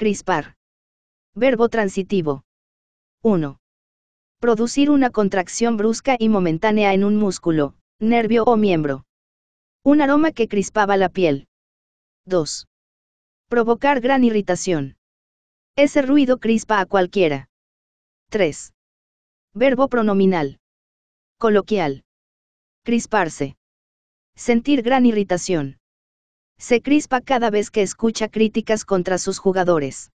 Crispar. Verbo transitivo. 1. Producir una contracción brusca y momentánea en un músculo, nervio o miembro. Un aroma que crispaba la piel. 2. Provocar gran irritación. Ese ruido crispa a cualquiera. 3. Verbo pronominal. Coloquial. Crisparse. Sentir gran irritación se crispa cada vez que escucha críticas contra sus jugadores.